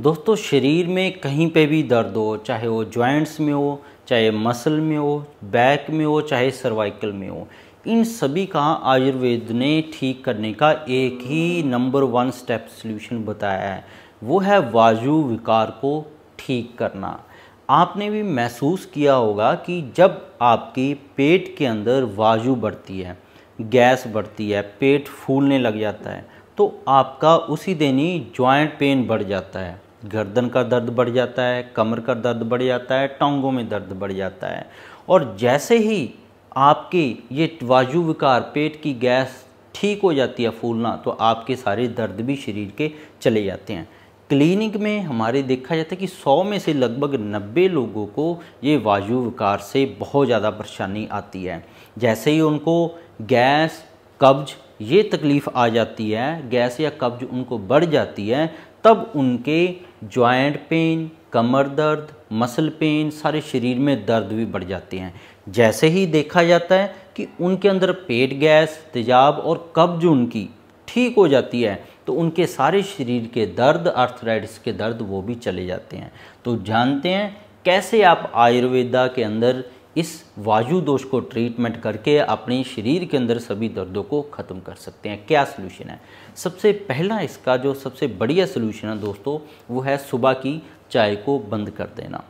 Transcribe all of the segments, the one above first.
दोस्तों शरीर में कहीं पे भी दर्द हो चाहे वो जॉइंट्स में हो चाहे मसल में हो बैक में हो चाहे सर्वाइकल में हो इन सभी का आयुर्वेद ने ठीक करने का एक ही नंबर वन स्टेप सॉल्यूशन बताया है वो है वाजु विकार को ठीक करना आपने भी महसूस किया होगा कि जब आपके पेट के अंदर वाजु बढ़ती है गैस बढ़ती है पेट फूलने लग जाता है तो आपका उसी दिन ही जॉइंट पेन बढ़ जाता है गर्दन का दर्द बढ़ जाता है कमर का दर्द बढ़ जाता है टांगों में दर्द बढ़ जाता है और जैसे ही आपकी ये वायु विकार पेट की गैस ठीक हो जाती है फूलना तो आपके सारे दर्द भी शरीर के चले जाते हैं क्लिनिक में हमारे देखा जाता है कि 100 में से लगभग 90 लोगों को ये वायु विकार से बहुत ज़्यादा परेशानी आती है जैसे ही उनको गैस कब्ज ये तकलीफ़ आ जाती है गैस या कब्ज उनको बढ़ जाती है तब उनके ज्वाइंट पेन कमर दर्द मसल पेन सारे शरीर में दर्द भी बढ़ जाते हैं जैसे ही देखा जाता है कि उनके अंदर पेट गैस तेजाब और कब्ज उनकी ठीक हो जाती है तो उनके सारे शरीर के दर्द आर्थराइटिस के दर्द वो भी चले जाते हैं तो जानते हैं कैसे आप आयुर्वेदा के अंदर इस वायु दोष को ट्रीटमेंट करके अपने शरीर के अंदर सभी दर्दों को ख़त्म कर सकते हैं क्या सलूशन है सबसे पहला इसका जो सबसे बढ़िया सलूशन है दोस्तों वो है सुबह की चाय को बंद कर देना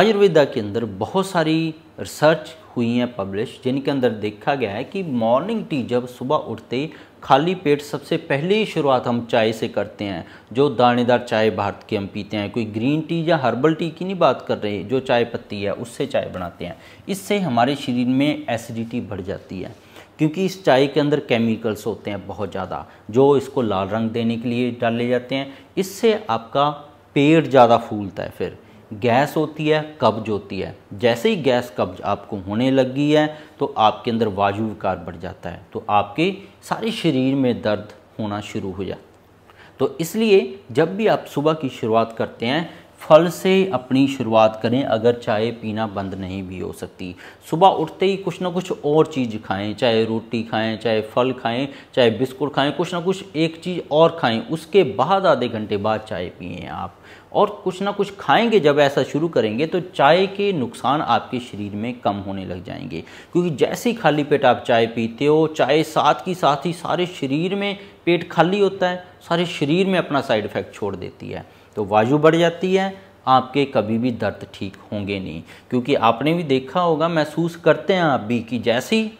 आयुर्वेदा के अंदर बहुत सारी रिसर्च हुई हैं पब्लिश जिनके अंदर देखा गया है कि मॉर्निंग टी जब सुबह उठते खाली पेट सबसे पहले ही शुरुआत हम चाय से करते हैं जो दानेदार चाय भारत की हम पीते हैं कोई ग्रीन टी या हर्बल टी की नहीं बात कर रहे जो चाय पत्ती है उससे चाय बनाते हैं इससे हमारे शरीर में एसिडिटी बढ़ जाती है क्योंकि इस चाय के अंदर केमिकल्स होते हैं बहुत ज़्यादा जो इसको लाल रंग देने के लिए डाले जाते हैं इससे आपका पेट ज़्यादा फूलता है फिर गैस होती है कब्ज होती है जैसे ही गैस कब्ज आपको होने लगी है तो आपके अंदर वायु विकार बढ़ जाता है तो आपके सारे शरीर में दर्द होना शुरू हो जाता है तो इसलिए जब भी आप सुबह की शुरुआत करते हैं फल से अपनी शुरुआत करें अगर चाय पीना बंद नहीं भी हो सकती सुबह उठते ही कुछ ना कुछ और चीज़ खाएं चाहे रोटी खाएं चाहे फल खाएं चाहे बिस्कुट खाएं कुछ ना कुछ एक चीज़ और खाएं उसके बाद आधे घंटे बाद चाय पिए आप और कुछ ना कुछ खाएंगे जब ऐसा शुरू करेंगे तो चाय के नुकसान आपके शरीर में कम होने लग जाएंगे क्योंकि जैसे ही खाली पेट आप चाय पीते हो चाय साथ की साथ ही सारे शरीर में पेट खाली होता है सारे शरीर में अपना साइड इफ़ेक्ट छोड़ देती है तो वायु बढ़ जाती है आपके कभी भी दर्द ठीक होंगे नहीं क्योंकि आपने भी देखा होगा महसूस करते हैं आप भी कि जैसी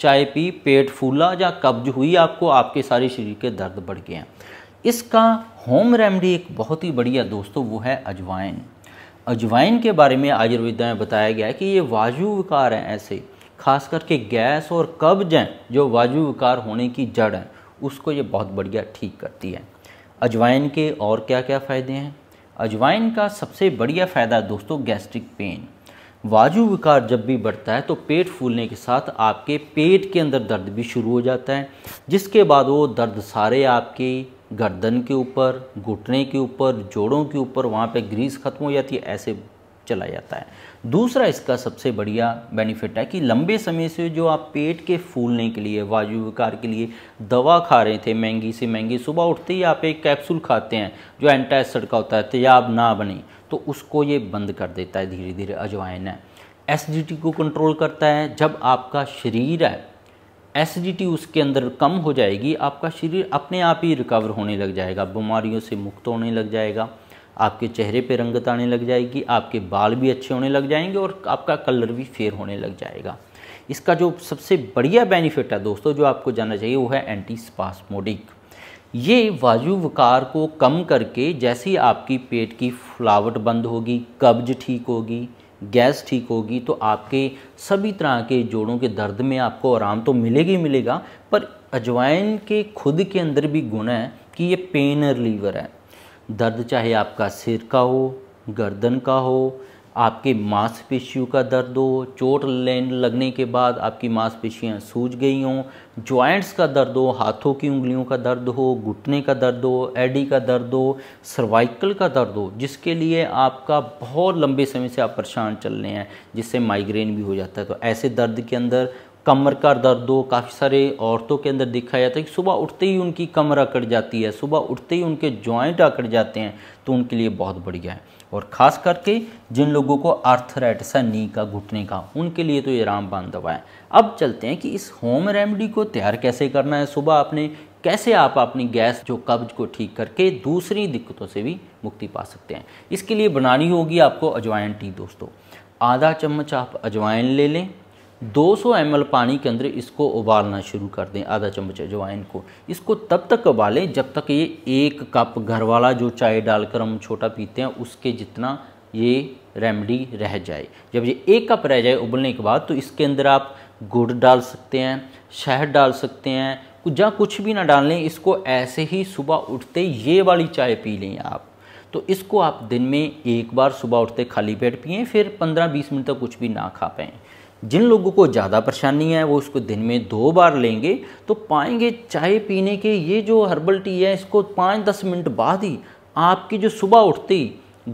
चाय पी पेट फूला या कब्ज हुई आपको आपके सारे शरीर के दर्द बढ़ गए हैं इसका होम रेमडी एक बहुत ही बढ़िया दोस्तों वो है अजवाइन अजवाइन के बारे में आयुर्वेदा में बताया गया है कि ये वायु विकार हैं ऐसे खास करके गैस और कब्ज हैं जो वायु विकार होने की जड़ है उसको ये बहुत बढ़िया ठीक करती है अजवाइन के और क्या क्या फ़ायदे हैं अजवाइन का सबसे बढ़िया फ़ायदा दोस्तों गैस्ट्रिक पेन वाजू विकार जब भी बढ़ता है तो पेट फूलने के साथ आपके पेट के अंदर दर्द भी शुरू हो जाता है जिसके बाद वो दर्द सारे आपके गर्दन के ऊपर घुटने के ऊपर जोड़ों के ऊपर वहाँ पे ग्रीस ख़त्म हो जाती है ऐसे चला जाता है दूसरा इसका सबसे बढ़िया बेनिफिट है कि लंबे समय से जो आप पेट के फूलने के लिए वायु विकार के लिए दवा खा रहे थे महंगी से महंगी सुबह उठते ही आप एक कैप्सूल खाते हैं जो एंटासिड का होता है तेजाब ना बने तो उसको ये बंद कर देता है धीरे धीरे अजवाइन है एसिडिटी को कंट्रोल करता है जब आपका शरीर है एसिडिटी उसके अंदर कम हो जाएगी आपका शरीर अपने आप ही रिकवर होने लग जाएगा बीमारियों से मुक्त होने लग जाएगा आपके चेहरे पे रंगत आने लग जाएगी आपके बाल भी अच्छे होने लग जाएंगे और आपका कलर भी फेयर होने लग जाएगा इसका जो सबसे बढ़िया बेनिफिट है दोस्तों जो आपको जानना चाहिए वो है एंटी स्पास्मोडिक ये वायु वकार को कम करके जैसे ही आपकी पेट की फुलावट बंद होगी कब्ज ठीक होगी गैस ठीक होगी तो आपके सभी तरह के जोड़ों के दर्द में आपको आराम तो मिलेगी मिलेगा पर अजवाइन के खुद के अंदर भी गुण है कि ये पेन रिलीवर है दर्द चाहे आपका सिर का हो गर्दन का हो आपके मांसपेशियों का दर्द हो चोट लगने के बाद आपकी मांसपेशियां सूज गई हों जॉइंट्स का दर्द हो हाथों की उंगलियों का दर्द हो घुटने का दर्द हो एडी का दर्द हो सर्वाइकल का दर्द हो जिसके लिए आपका बहुत लंबे समय से आप परेशान चल रहे हैं जिससे माइग्रेन भी हो जाता है तो ऐसे दर्द के अंदर कमर का दर्द हो काफ़ी सारे औरतों के अंदर देखा जाता है कि सुबह उठते ही उनकी कमर अकड़ जाती है सुबह उठते ही उनके जॉइंट अकड़ जाते हैं तो उनके लिए बहुत बढ़िया है और ख़ास करके जिन लोगों को आर्थराइटिस है नी का घुटने का उनके लिए तो ये रामबान दवा है अब चलते हैं कि इस होम रेमेडी को तैयार कैसे करना है सुबह आपने कैसे आप अपनी गैस जो कब्ज को ठीक करके दूसरी दिक्कतों से भी मुक्ति पा सकते हैं इसके लिए बनानी होगी आपको अजवाइन टी दोस्तों आधा चम्मच आप अजवाइन ले लें 200 ml पानी के अंदर इसको उबालना शुरू कर दें आधा चम्मच अजवाइन को इसको तब तक उबालें जब तक ये एक कप घर वाला जो चाय डालकर हम छोटा पीते हैं उसके जितना ये रेमडी रह जाए जब ये एक कप रह जाए उबलने के बाद तो इसके अंदर आप गुड़ डाल सकते हैं शहद डाल सकते हैं जहाँ कुछ भी ना डाल लें इसको ऐसे ही सुबह उठते ये वाली चाय पी लें आप तो इसको आप दिन में एक बार सुबह उठते खाली पेट पिए फिर 15-20 मिनट तक कुछ भी ना खा पाएँ जिन लोगों को ज़्यादा परेशानी है वो इसको दिन में दो बार लेंगे तो पाएंगे चाय पीने के ये जो हर्बल टी है इसको पाँच दस मिनट बाद ही आपकी जो सुबह उठती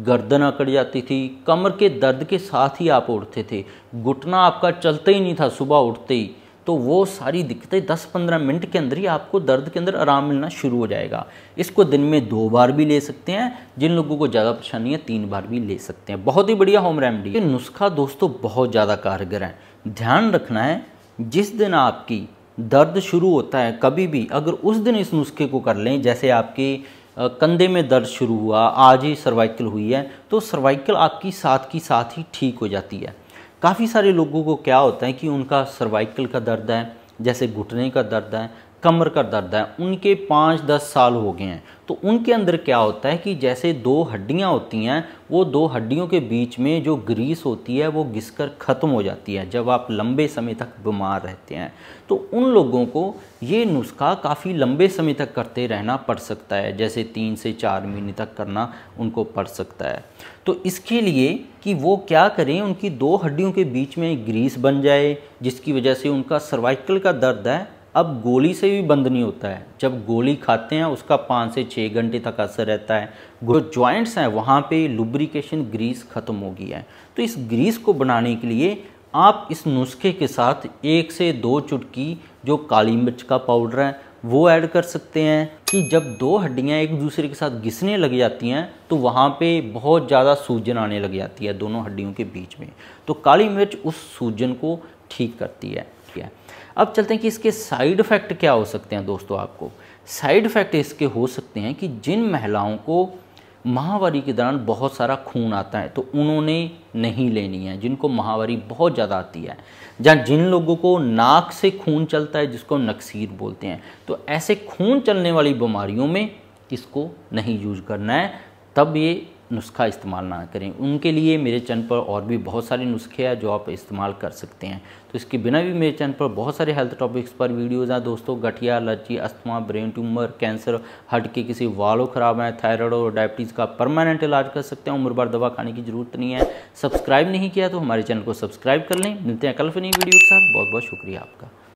गर्दन अकड़ जाती थी कमर के दर्द के साथ ही आप उठते थे घुटना आपका चलता ही नहीं था सुबह उठते ही तो वो सारी दिक्कतें 10-15 मिनट के अंदर ही आपको दर्द के अंदर आराम मिलना शुरू हो जाएगा इसको दिन में दो बार भी ले सकते हैं जिन लोगों को ज़्यादा परेशानी है तीन बार भी ले सकते हैं बहुत ही बढ़िया होम रेमडी ये नुस्खा दोस्तों बहुत ज़्यादा कारगर है ध्यान रखना है जिस दिन आपकी दर्द शुरू होता है कभी भी अगर उस दिन इस नुस्खे को कर लें जैसे आपकी कंधे में दर्द शुरू हुआ आज ही सर्वाइकल हुई है तो सर्वाइकल आपकी साथ की साथ ही ठीक हो जाती है काफ़ी सारे लोगों को क्या होता है कि उनका सर्वाइकल का दर्द है जैसे घुटने का दर्द है कमर का दर्द है उनके पाँच दस साल हो गए हैं तो उनके अंदर क्या होता है कि जैसे दो हड्डियाँ होती हैं वो दो हड्डियों के बीच में जो ग्रीस होती है वो घिस कर ख़त्म हो जाती है जब आप लंबे समय तक बीमार रहते हैं तो उन लोगों को ये नुस्खा काफ़ी लंबे समय तक करते रहना पड़ सकता है जैसे तीन से चार महीने तक करना उनको पड़ सकता है तो इसके लिए कि वो क्या करें उनकी दो हड्डियों के बीच में ग्रीस बन जाए जिसकी वजह से उनका सर्वाइकल का दर्द है अब गोली से भी बंद नहीं होता है जब गोली खाते हैं उसका पाँच से छः घंटे तक असर रहता है जो जॉइंट्स हैं वहाँ पे लुब्रिकेशन ग्रीस ख़त्म हो गई है तो इस ग्रीस को बनाने के लिए आप इस नुस्खे के साथ एक से दो चुटकी जो काली मिर्च का पाउडर है वो ऐड कर सकते हैं कि जब दो हड्डियाँ एक दूसरे के साथ घिसने लग जाती हैं तो वहाँ पे बहुत ज़्यादा सूजन आने लग जाती है दोनों हड्डियों के बीच में तो काली मिर्च उस सूजन को ठीक करती है किया अब चलते हैं कि इसके साइड इफ़ेक्ट क्या हो सकते हैं दोस्तों आपको साइड इफ़ेक्ट इसके हो सकते हैं कि जिन महिलाओं को महावारी के दौरान बहुत सारा खून आता है तो उन्होंने नहीं लेनी है जिनको महावारी बहुत ज़्यादा आती है जहाँ जिन लोगों को नाक से खून चलता है जिसको नक्सीर बोलते हैं तो ऐसे खून चलने वाली बीमारियों में इसको नहीं यूज करना है तब ये नुस्खा इस्तेमाल ना करें उनके लिए मेरे चैनल पर और भी बहुत सारे नुस्खे हैं जो आप इस्तेमाल कर सकते हैं तो इसके बिना भी मेरे चैनल पर बहुत सारे हेल्थ टॉपिक्स पर वीडियोज़ हैं दोस्तों गठिया allergy asthma brain tumour cancer हट के किसी वालों खराब हैं थायराइड और डायबिटीज़ का परमानेंट इलाज कर सकते हैं उम्र भर दवा खाने की जरूरत नहीं है सब्सक्राइब नहीं किया तो हमारे चैनल को सब्सक्राइब कर लें मिलते हैं कल फिर नई वीडियो के साथ बहुत बहुत शुक्रिया आपका